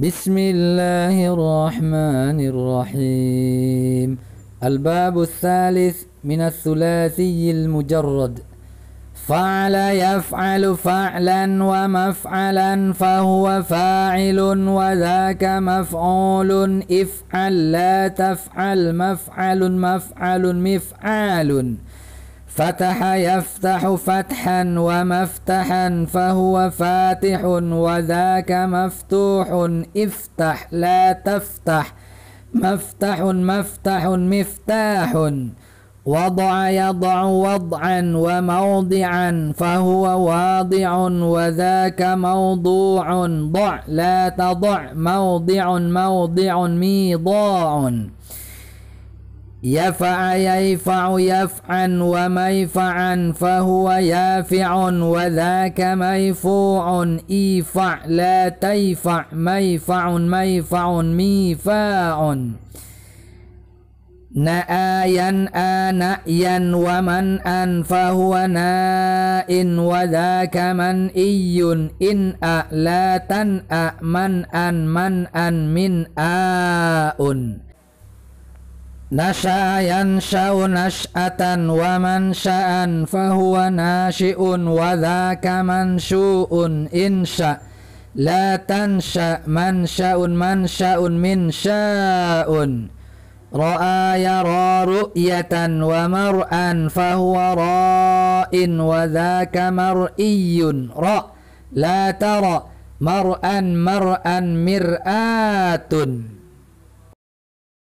بسم الله الرحمن الرحيم الباب الثالث من الثلاثي المجرد فعل يفعل فعلا ومفعلا فهو فاعل وذاك مفعول افعل لا تفعل مفعل مفعل مفعال, مفعال فتح يفتح فتحا ومفتحا فهو فاتح وذاك مفتوح افتح لا تفتح مفتح مفتح مفتاح وضع يضع وضعا وموضعا فهو واضع وذاك موضوع ضع لا تضع موضع موضع ميضاع يفع ييفع يفعا وميفعا فهو يافع وذاك ميفوع إيفع لا تيفع ميفع ميفع ميفاع نآيا آنأيا ومن أن فهو ناء وذاك من إي إن أ لا تنأ من أن من أن من آء نشأ ينشأ نشأة ومنشأ فهو ناشئ وذاك منشوء إنشأ لا تنشأ منشأ منشأ من شاء رأى يرى رؤية ومرءا فهو راء وذاك مرئي رأ لا ترى مرءا مرءا مرآة